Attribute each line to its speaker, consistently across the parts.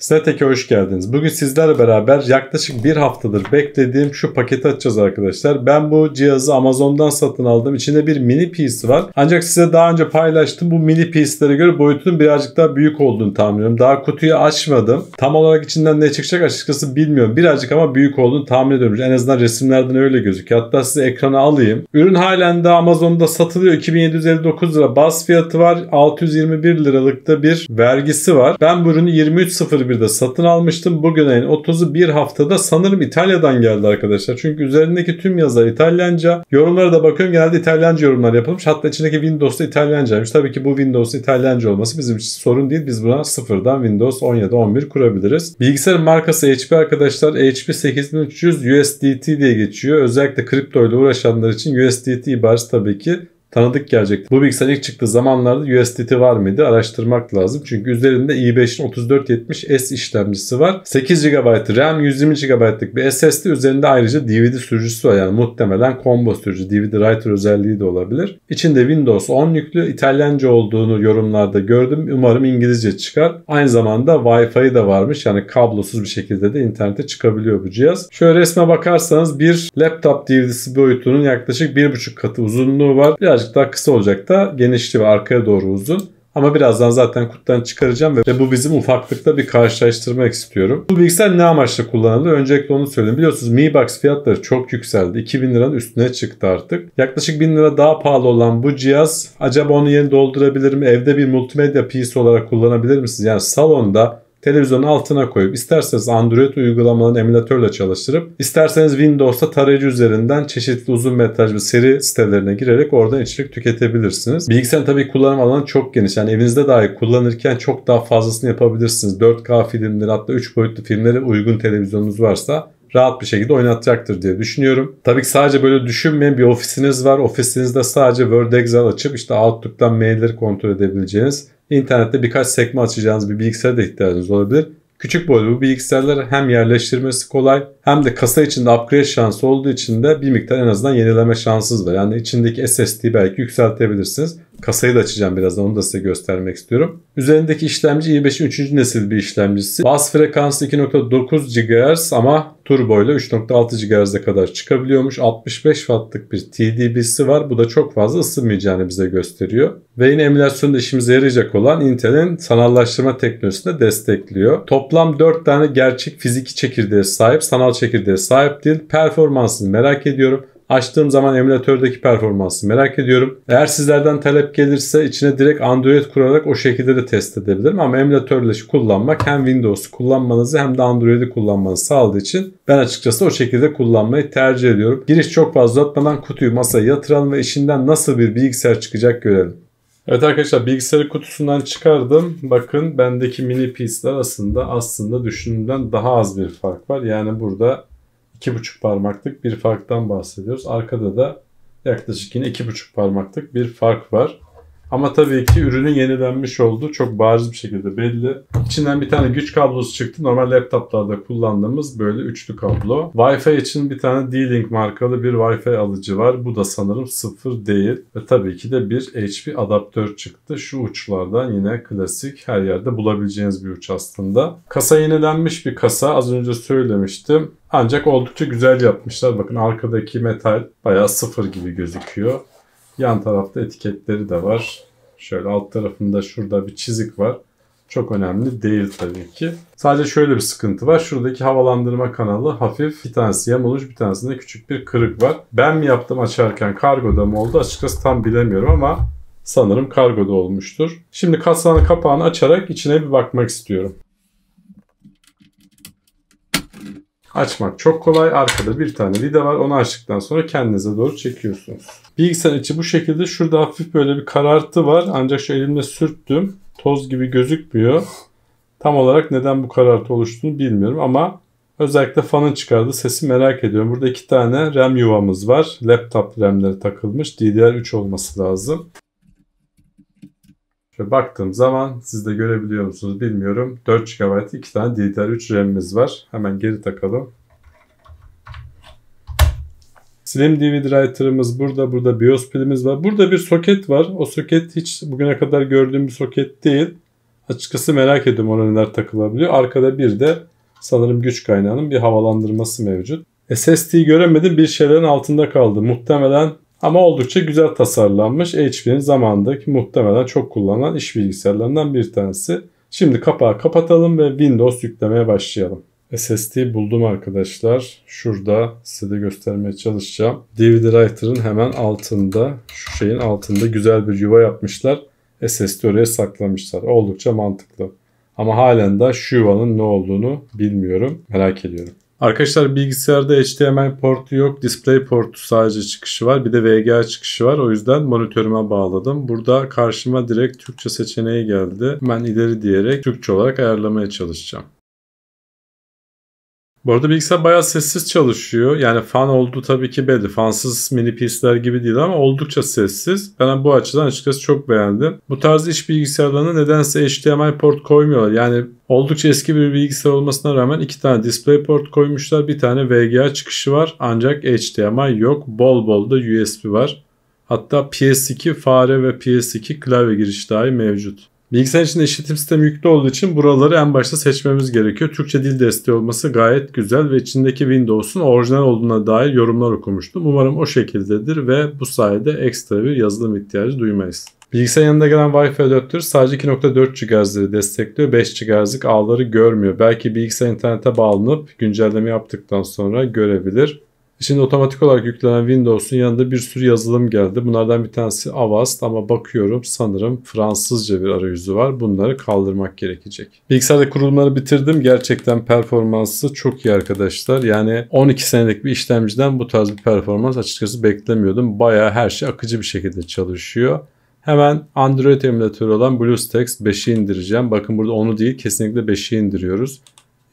Speaker 1: Snatek'e hoş geldiniz. Bugün sizlerle beraber yaklaşık bir haftadır beklediğim şu paketi açacağız arkadaşlar. Ben bu cihazı Amazon'dan satın aldım. İçinde bir mini piece var. Ancak size daha önce paylaştım. Bu mini piece'lere göre boyutunun birazcık daha büyük olduğunu tahmin ediyorum. Daha kutuyu açmadım. Tam olarak içinden ne çıkacak açıkçası bilmiyorum. Birazcık ama büyük olduğunu tahmin ediyorum. En azından resimlerden öyle gözüküyor. Hatta size ekranı alayım. Ürün halen de Amazon'da satılıyor. 2759 lira bas fiyatı var. 621 liralık da bir vergisi var. Ben bu ürünü 23.01 2021'de satın almıştım. Bugün en 30'u bir haftada sanırım İtalya'dan geldi arkadaşlar. Çünkü üzerindeki tüm yazılar İtalyanca. Yorumlara da bakıyorum genelde İtalyanca yorumlar yapılmış. Hatta içindeki Windows'da İtalyancaymış. Tabii ki bu Windows İtalyanca olması bizim için sorun değil. Biz buna sıfırdan Windows 10 ya da 11 kurabiliriz. Bilgisayarın markası HP arkadaşlar. HP 8300 USDT diye geçiyor. Özellikle kripto ile uğraşanlar için USDT ibaresi tabii ki tanıdık gelecekti. Bu bilgisayar ilk çıktığı zamanlarda USDT var mıydı araştırmak lazım. Çünkü üzerinde i5'in 3470S işlemcisi var. 8 GB RAM 120 GB'lık bir SSD üzerinde ayrıca DVD sürücüsü var. Yani muhtemelen combo sürücü DVD writer özelliği de olabilir. İçinde Windows 10 yüklü İtalyanca olduğunu yorumlarda gördüm. Umarım İngilizce çıkar. Aynı zamanda Wi-Fi de varmış. Yani kablosuz bir şekilde de internete çıkabiliyor bu cihaz. Şöyle resme bakarsanız bir laptop DVD'si boyutunun yaklaşık 1,5 katı uzunluğu var. Biraz birazcık daha kısa olacak da genişli ve arkaya doğru uzun. Ama birazdan zaten kuttan çıkaracağım ve bu bizim ufaklıkta bir karşılaştırmak istiyorum. Bu bilgisayar ne amaçla kullanıldı? Öncelikle onu söyleyeyim. Biliyorsunuz Mi Box fiyatları çok yükseldi. 2000 liranın üstüne çıktı artık. Yaklaşık 1000 lira daha pahalı olan bu cihaz acaba onu yeni doldurabilir mi? Evde bir multimedya PC olarak kullanabilir misiniz? Yani salonda televizyonun altına koyup isterseniz Android uygulamalarını emülatörle çalıştırıp isterseniz Windows'ta tarayıcı üzerinden çeşitli uzun metraj ve seri sitelerine girerek oradan içerik tüketebilirsiniz. Bilgisayarın tabii kullanım alanı çok geniş. Yani evinizde dahi kullanırken çok daha fazlasını yapabilirsiniz. 4K filmleri hatta 3 boyutlu filmleri uygun televizyonunuz varsa rahat bir şekilde oynatacaktır diye düşünüyorum. Tabii ki sadece böyle düşünmeyin bir ofisiniz var. Ofisinizde sadece Word Excel açıp işte Outlook'tan mailleri kontrol edebileceğiniz İnternette birkaç sekme açacağınız bir bilgisayara da ihtiyacınız olabilir. Küçük boylu bu bilgisayarlar hem yerleştirmesi kolay hem de kasa içinde upgrade şansı olduğu için de bir miktar en azından yenileme şansınız var. Yani içindeki SSD belki yükseltebilirsiniz. Kasayı da açacağım birazdan onu da size göstermek istiyorum. Üzerindeki işlemci i 5 3. nesil bir işlemcisi. Bas frekansı 2.9 GHz ama turbo ile 3.6 GHz'e kadar çıkabiliyormuş. 65 wattlık bir TDP'si var. Bu da çok fazla ısınmayacağını bize gösteriyor. Ve yine emülasyonda işimize yarayacak olan Intel'in sanallaştırma teknolojisini de destekliyor. Toplam 4 tane gerçek fiziki çekirdeğe sahip, sanal çekirdeğe sahip değil. Performansını merak ediyorum. Açtığım zaman emülatördeki performansı merak ediyorum. Eğer sizlerden talep gelirse içine direkt Android kurarak o şekilde de test edebilirim. Ama emülatörle kullanmak hem Windows'u kullanmanızı hem de Android'i kullanmanızı sağladığı için ben açıkçası o şekilde kullanmayı tercih ediyorum. Giriş çok fazla uzatmadan kutuyu masaya yatıralım ve işinden nasıl bir bilgisayar çıkacak görelim. Evet arkadaşlar bilgisayarı kutusundan çıkardım. Bakın bendeki mini piece'ler arasında aslında düşündüğümden daha az bir fark var. Yani burada iki buçuk parmaklık bir farktan bahsediyoruz. Arkada da yaklaşık yine iki buçuk parmaklık bir fark var. Ama tabii ki ürünün yenilenmiş olduğu çok bariz bir şekilde belli. İçinden bir tane güç kablosu çıktı. Normal laptoplarda kullandığımız böyle üçlü kablo. Wi-Fi için bir tane D-Link markalı bir Wi-Fi alıcı var. Bu da sanırım sıfır değil. Ve tabii ki de bir HP adaptör çıktı. Şu uçlardan yine klasik her yerde bulabileceğiniz bir uç aslında. Kasa yenilenmiş bir kasa. Az önce söylemiştim. Ancak oldukça güzel yapmışlar. Bakın arkadaki metal bayağı sıfır gibi gözüküyor. Yan tarafta etiketleri de var. Şöyle alt tarafında şurada bir çizik var. Çok önemli değil tabii ki. Sadece şöyle bir sıkıntı var. Şuradaki havalandırma kanalı hafif. Bir tanesi yamulmuş bir tanesinde küçük bir kırık var. Ben mi yaptım açarken kargoda mı oldu açıkçası tam bilemiyorum ama sanırım kargoda olmuştur. Şimdi kasanın kapağını açarak içine bir bakmak istiyorum. Açmak çok kolay. Arkada bir tane vida var. Onu açtıktan sonra kendinize doğru çekiyorsunuz. Bilgisayar içi bu şekilde. Şurada hafif böyle bir karartı var. Ancak şu elimle sürttüm. Toz gibi gözükmüyor. Tam olarak neden bu karartı oluştuğunu bilmiyorum ama özellikle fanın çıkardığı sesi merak ediyorum. Burada iki tane RAM yuvamız var. Laptop RAM'lere takılmış. DDR3 olması lazım. Ve baktığım zaman siz de görebiliyor musunuz bilmiyorum. 4 GB 2 tane DDR3 RAM'imiz var. Hemen geri takalım. Slim DVD writer'ımız burada, burada BIOS pilimiz var. Burada bir soket var. O soket hiç bugüne kadar gördüğüm bir soket değil. Açıkçası merak ediyorum ona neler takılabiliyor. Arkada bir de sanırım güç kaynağının bir havalandırması mevcut. SSD'yi göremedim bir şeylerin altında kaldı. Muhtemelen ama oldukça güzel tasarlanmış. HP'nin zamandaki muhtemelen çok kullanılan iş bilgisayarlarından bir tanesi. Şimdi kapağı kapatalım ve Windows yüklemeye başlayalım. SSD buldum arkadaşlar. Şurada size de göstermeye çalışacağım. DVD Writer'ın hemen altında, şu şeyin altında güzel bir yuva yapmışlar. SSD oraya saklamışlar. Oldukça mantıklı. Ama halen de şu yuvanın ne olduğunu bilmiyorum. Merak ediyorum. Arkadaşlar bilgisayarda HDMI portu yok. Display portu sadece çıkışı var. Bir de VGA çıkışı var. O yüzden monitörüme bağladım. Burada karşıma direkt Türkçe seçeneği geldi. Ben ileri diyerek Türkçe olarak ayarlamaya çalışacağım. Bu arada bilgisayar bayağı sessiz çalışıyor. Yani fan oldu tabii ki belli. Fansız mini PC'ler gibi değil ama oldukça sessiz. Ben bu açıdan açıkçası çok beğendim. Bu tarz iş bilgisayarlarına nedense HDMI port koymuyorlar. Yani oldukça eski bir bilgisayar olmasına rağmen iki tane display port koymuşlar. Bir tane VGA çıkışı var ancak HDMI yok. Bol bol da USB var. Hatta PS2 fare ve PS2 klavye girişi dahi mevcut. Bilgisayar için işletim sistemi yüklü olduğu için buraları en başta seçmemiz gerekiyor. Türkçe dil desteği olması gayet güzel ve içindeki Windows'un orijinal olduğuna dair yorumlar okumuştum. Umarım o şekildedir ve bu sayede ekstra bir yazılım ihtiyacı duymayız. Bilgisayar yanında gelen Wi-Fi adaptörü sadece 2.4 GHz'leri destekliyor. 5 GHz'lik ağları görmüyor. Belki bilgisayar internete bağlanıp güncelleme yaptıktan sonra görebilir. Şimdi otomatik olarak yüklenen Windows'un yanında bir sürü yazılım geldi. Bunlardan bir tanesi Avast ama bakıyorum sanırım Fransızca bir arayüzü var. Bunları kaldırmak gerekecek. Bilgisayarda kurulumları bitirdim. Gerçekten performansı çok iyi arkadaşlar. Yani 12 senelik bir işlemciden bu tarz bir performans açıkçası beklemiyordum. Baya her şey akıcı bir şekilde çalışıyor. Hemen Android emülatörü olan BlueStacks 5'i indireceğim. Bakın burada onu değil kesinlikle 5'i indiriyoruz.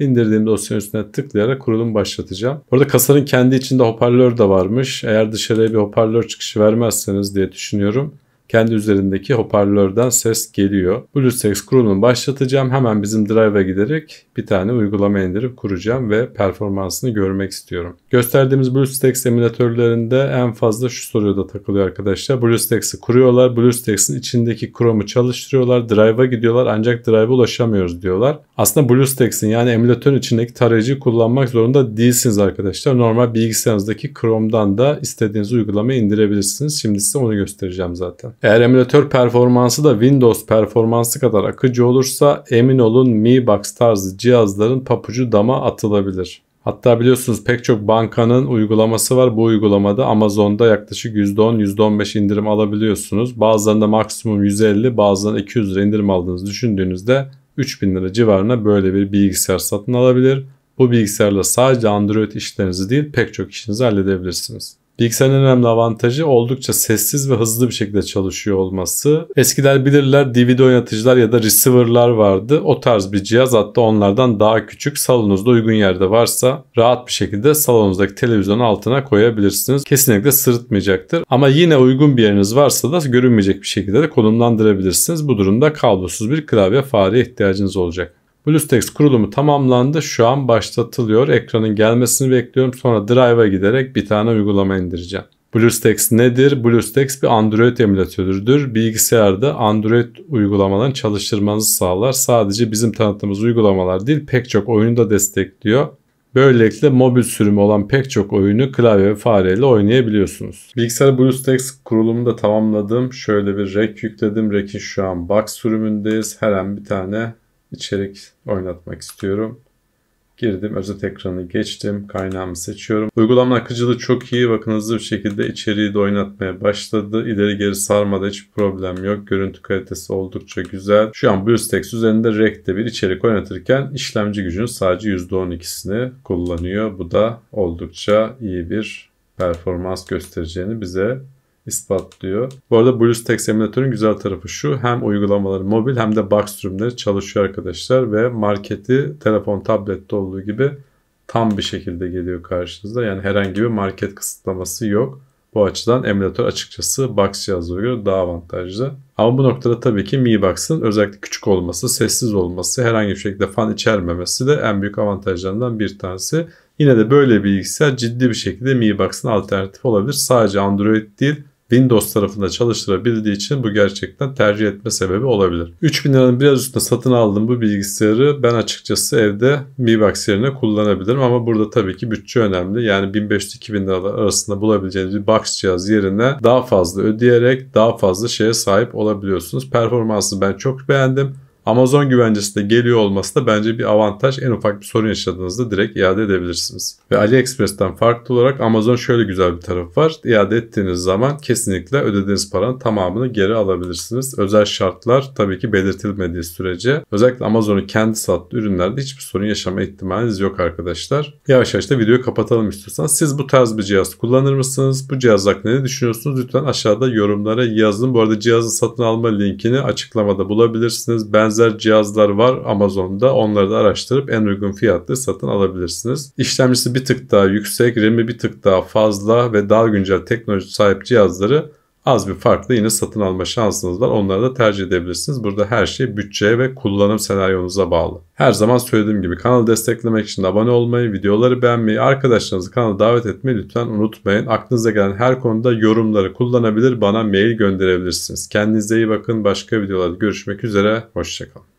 Speaker 1: İndirdiğim dosyanın üstüne tıklayarak kurulum başlatacağım. Burada kasanın kendi içinde hoparlör de varmış. Eğer dışarıya bir hoparlör çıkışı vermezseniz diye düşünüyorum kendi üzerindeki hoparlörden ses geliyor. BlueStacks kurulunu başlatacağım. Hemen bizim drive'a giderek bir tane uygulama indirip kuracağım ve performansını görmek istiyorum. Gösterdiğimiz BlueStacks emülatörlerinde en fazla şu soruya da takılıyor arkadaşlar. BlueStacks'i kuruyorlar. BlueStacks'in içindeki Chrome'u çalıştırıyorlar. Drive'a gidiyorlar ancak drive'a ulaşamıyoruz diyorlar. Aslında BlueStacks'in yani emülatörün içindeki tarayıcıyı kullanmak zorunda değilsiniz arkadaşlar. Normal bilgisayarınızdaki Chrome'dan da istediğiniz uygulamayı indirebilirsiniz. Şimdi size onu göstereceğim zaten. Eğer emülatör performansı da Windows performansı kadar akıcı olursa emin olun Mi Box tarzı cihazların papucu dama atılabilir. Hatta biliyorsunuz pek çok bankanın uygulaması var. Bu uygulamada Amazon'da yaklaşık %10, %15 indirim alabiliyorsunuz. Bazılarında maksimum 150, bazılarında 200 lira indirim aldığınızı düşündüğünüzde 3000 lira civarına böyle bir bilgisayar satın alabilir. Bu bilgisayarla sadece Android işlerinizi değil pek çok işinizi halledebilirsiniz. Bilgisayarın önemli avantajı oldukça sessiz ve hızlı bir şekilde çalışıyor olması. Eskiler bilirler DVD oynatıcılar ya da receiver'lar vardı. O tarz bir cihaz hatta onlardan daha küçük salonunuzda uygun yerde varsa rahat bir şekilde salonunuzdaki televizyonun altına koyabilirsiniz. Kesinlikle sırıtmayacaktır. Ama yine uygun bir yeriniz varsa da görünmeyecek bir şekilde de konumlandırabilirsiniz. Bu durumda kablosuz bir klavye fareye ihtiyacınız olacak. BlueStacks kurulumu tamamlandı. Şu an başlatılıyor. Ekranın gelmesini bekliyorum. Sonra drive'a giderek bir tane uygulama indireceğim. BlueStacks nedir? BlueStacks bir Android emülatörüdür. Bilgisayarda Android uygulamalarını çalıştırmanızı sağlar. Sadece bizim tanıttığımız uygulamalar değil pek çok oyunu da destekliyor. Böylelikle mobil sürümü olan pek çok oyunu klavye ve fareyle oynayabiliyorsunuz. Bilgisayar BlueStacks kurulumunu da tamamladım. Şöyle bir rek yükledim. Rekin şu an box sürümündeyiz. Her an bir tane içerik oynatmak istiyorum. Girdim, özet ekranı geçtim, kaynağımı seçiyorum. Uygulamanın akıcılığı çok iyi. Bakın hızlı bir şekilde içeriği de oynatmaya başladı. İleri geri sarmada hiçbir problem yok. Görüntü kalitesi oldukça güzel. Şu an BlueStacks üzerinde Rec'te bir içerik oynatırken işlemci gücünün sadece %12'sini kullanıyor. Bu da oldukça iyi bir performans göstereceğini bize ispatlıyor. Bu arada BlueStack Simulator'ın güzel tarafı şu. Hem uygulamaları mobil hem de box sürümleri çalışıyor arkadaşlar ve marketi telefon, tablette olduğu gibi tam bir şekilde geliyor karşınıza. Yani herhangi bir market kısıtlaması yok. Bu açıdan emülatör açıkçası box cihazına göre daha avantajlı. Ama bu noktada tabii ki Mi Box'ın özellikle küçük olması, sessiz olması, herhangi bir şekilde fan içermemesi de en büyük avantajlarından bir tanesi. Yine de böyle bir bilgisayar ciddi bir şekilde Mi Box'ın alternatifi olabilir. Sadece Android değil Windows tarafında çalıştırabildiği için bu gerçekten tercih etme sebebi olabilir. 3000 liranın biraz üstüne satın aldığım bu bilgisayarı. Ben açıkçası evde Mi Box yerine kullanabilirim ama burada tabii ki bütçe önemli. Yani 1500-2000 liralar arasında bulabileceğiniz bir box cihaz yerine daha fazla ödeyerek daha fazla şeye sahip olabiliyorsunuz. Performansını ben çok beğendim. Amazon güvencesi de geliyor olması da bence bir avantaj. En ufak bir sorun yaşadığınızda direkt iade edebilirsiniz. Ve AliExpress'ten farklı olarak Amazon şöyle güzel bir tarafı var. İade ettiğiniz zaman kesinlikle ödediğiniz paranın tamamını geri alabilirsiniz. Özel şartlar tabii ki belirtilmediği sürece özellikle Amazon'un kendi sattığı ürünlerde hiçbir sorun yaşama ihtimaliniz yok arkadaşlar. Yavaş yavaş da videoyu kapatalım istiyorsanız. Siz bu tarz bir cihaz kullanır mısınız? Bu cihaz hakkında ne düşünüyorsunuz? Lütfen aşağıda yorumlara yazın. Bu arada cihazın satın alma linkini açıklamada bulabilirsiniz. Ben benzer cihazlar var Amazon'da. Onları da araştırıp en uygun fiyatlı satın alabilirsiniz. İşlemcisi bir tık daha yüksek, RAM'i bir tık daha fazla ve daha güncel teknoloji sahip cihazları az bir farklı, yine satın alma şansınız var. Onları da tercih edebilirsiniz. Burada her şey bütçeye ve kullanım senaryonuza bağlı. Her zaman söylediğim gibi kanalı desteklemek için abone olmayı, videoları beğenmeyi, arkadaşlarınızı kanala davet etmeyi lütfen unutmayın. Aklınıza gelen her konuda yorumları kullanabilir, bana mail gönderebilirsiniz. Kendinize iyi bakın. Başka videolarda görüşmek üzere. Hoşçakalın.